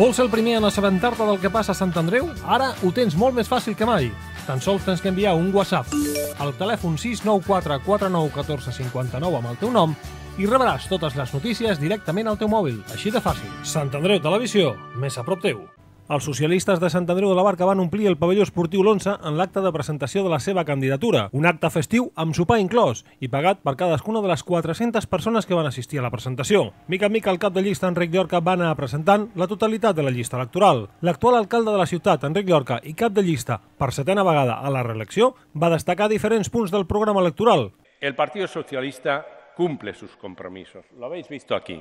Vols ser el primer en assabentar-te del que passa a Sant Andreu? Ara ho tens molt més fàcil que mai. Tan sols tens que enviar un WhatsApp al telèfon 694 49 14 59 amb el teu nom i rebràs totes les notícies directament al teu mòbil. Així de fàcil. Sant Andreu Televisió, més a prop teu. Els socialistes de Sant Andreu de la Barca van omplir el pavelló esportiu l'11 en l'acte de presentació de la seva candidatura, un acte festiu amb sopar inclòs i pagat per cadascuna de les 400 persones que van assistir a la presentació. Mica en mica, el cap de llista Enric Llorca va anar presentant la totalitat de la llista electoral. L'actual alcalde de la ciutat, Enric Llorca, i cap de llista per setena vegada a la reelecció, va destacar diferents punts del programa electoral. El Partit Socialista cumple sus compromisos. Lo habéis visto aquí.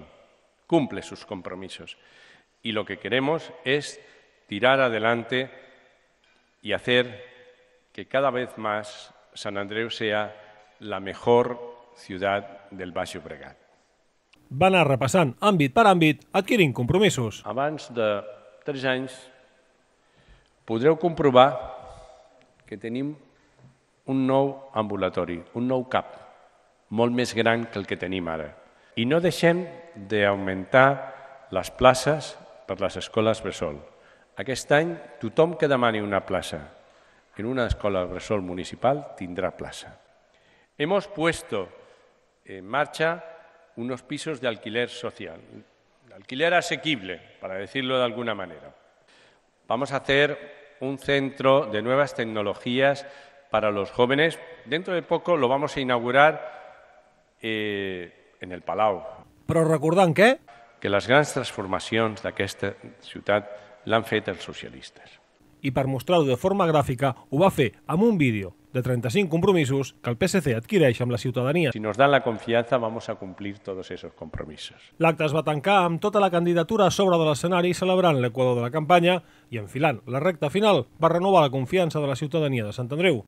Cumple sus compromisos. Y lo que queremos es tirar adelante y hacer que cada vez más San Andreu sea la mejor ciudad del Baix Llobregat. Va anar repassant àmbit per àmbit, adquirint compromisos. Abans de 3 anys podreu comprovar que tenim un nou ambulatori, un nou CAP, molt més gran que el que tenim ara. I no deixem d'augmentar les places per les escoles bressol. Aquest any Tutom que demani una plaza, en una escola bressol municipal tindrá plaza. Hemos puesto en marcha unos pisos de alquiler social, alquiler asequible, para decirlo de alguna manera. Vamos a hacer un centro de nuevas tecnologías para los jóvenes. Dentro de poco lo vamos a inaugurar eh, en el Palau. Pero recordant qué? que les grans transformacions d'aquesta ciutat l'han fet els socialistes. I per mostrar-ho de forma gràfica, ho va fer amb un vídeo de 35 compromisos que el PSC adquireix amb la ciutadania. Si nos dan la confiança, vamos a cumplir tots esos compromisos. L'acte es va tancar amb tota la candidatura a sobre de l'escenari celebrant l'equador de la campanya i enfilant la recta final va renovar la confiança de la ciutadania de Sant Andreu.